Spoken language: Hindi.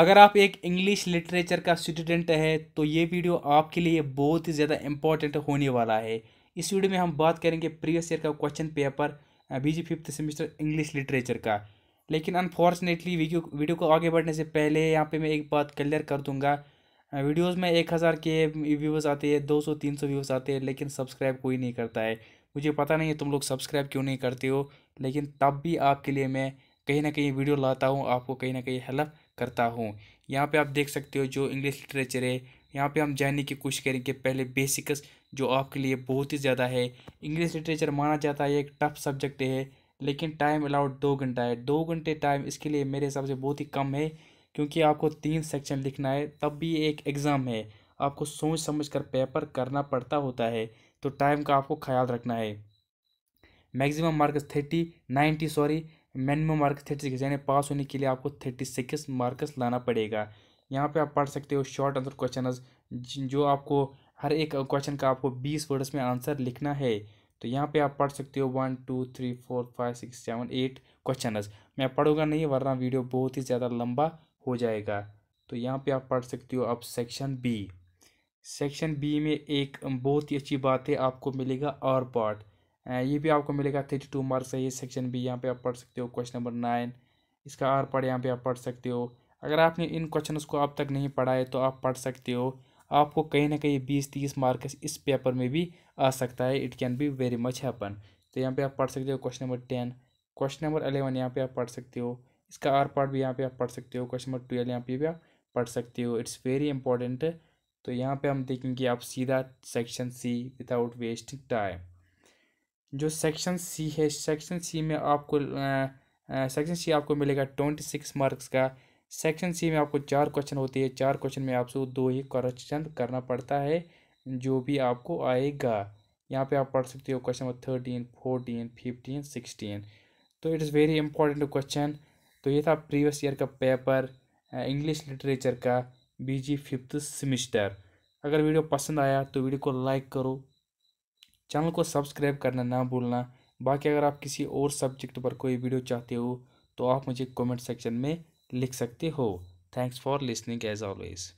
अगर आप एक इंग्लिश लिटरेचर का स्टूडेंट है तो ये वीडियो आपके लिए बहुत ही ज़्यादा इम्पॉर्टेंट होने वाला है इस वीडियो में हम बात करेंगे प्रीवियस ईयर का question paper BG fifth semester English literature का लेकिन अनफॉर्चुनेटली वीडियो वीडियो को आगे बढ़ने से पहले यहाँ पे मैं एक बात क्लियर कर दूंगा वीडियोस में एक हज़ार के व्यूवर्स आते हैं दो सौ तीन सौ व्यूवर्स आते हैं लेकिन सब्सक्राइब कोई नहीं करता है मुझे पता नहीं है तुम लोग सब्सक्राइब क्यों नहीं करते हो लेकिन तब भी आपके लिए मैं कहीं ना कहीं वीडियो लाता हूँ आपको कहीं ना कहीं हेल्प करता हूँ यहाँ पे आप देख सकते हो जो इंग्लिश लिटरेचर है यहाँ पे हम जानने की कोशिश करेंगे पहले बेसिक्स जो आपके लिए बहुत ही ज़्यादा है इंग्लिश लिटरेचर माना जाता है एक टफ सब्जेक्ट है लेकिन टाइम अलाउड दो घंटा है दो घंटे टाइम इसके लिए मेरे हिसाब से बहुत ही कम है क्योंकि आपको तीन सेक्शन लिखना है तब भी एक एग्ज़ाम है आपको सोच समझ कर पेपर करना पड़ता होता है तो टाइम का आपको ख्याल रखना है maximum marks thirty ninety sorry minimum mark thirty six यानी पास होने के लिए आपको थर्टी सिक्स मार्क्स लाना पड़ेगा यहाँ पे आप पढ़ सकते हो शॉर्ट आंसर क्वेश्चन जो आपको हर एक क्वेश्चन का आपको बीस वर्ड्स में आंसर लिखना है तो यहाँ पे आप पढ़ सकते हो one two three four five six seven eight question मैं पढ़ूंगा नहीं वरना वीडियो बहुत ही ज़्यादा लंबा हो जाएगा तो यहाँ पे आप पढ़ सकते हो अब सेक्शन बी सेक्शन बी में एक बहुत ही अच्छी बात है आपको मिलेगा आर पार्ट ये भी आपको मिलेगा थर्टी टू मार्क्स है ये सेक्शन बी यहाँ पे आप पढ़ सकते हो क्वेश्चन नंबर नाइन इसका आर पार्ट यहाँ पे आप पढ़ सकते हो अगर आपने इन क्वेश्चन को अब तक नहीं पढ़ा है तो आप पढ़ सकते हो आपको कहीं ना कहीं बीस तीस मार्क्स इस पेपर में भी आ सकता है it can be very much happen तो यहाँ पर आप पढ़ सकते हो question number ten question number eleven यहाँ पर आप पढ़ सकते हो इसका आर पार्ट भी यहाँ पे आप पढ़ सकते हो क्वेश्चन नंबर ट्वेल्व यहाँ पे भी आप पढ़ सकते हो इट्स वेरी इंपॉर्टेंट तो यहाँ पे हम देखेंगे आप सीधा section C without wasting time जो सेक्शन सी है सेक्शन सी में आपको सेक्शन सी आपको मिलेगा ट्वेंटी सिक्स मार्क्स का सेक्शन सी में आपको चार क्वेश्चन होते हैं चार क्वेश्चन में आपसे दो ही क्वेश्चन करना पड़ता है जो भी आपको आएगा यहाँ पे आप पढ़ सकते हो question number thirteen fourteen fifteen sixteen तो it is very important question तो ये था प्रीवियस ईयर का पेपर इंग्लिश लिटरेचर का बीजी फिफ्थ सेमिस्टर अगर वीडियो पसंद आया तो वीडियो को लाइक करो चैनल को सब्सक्राइब करना ना भूलना बाकी अगर आप किसी और सब्जेक्ट पर कोई वीडियो चाहते हो तो आप मुझे कमेंट सेक्शन में लिख सकते हो thanks for listening as always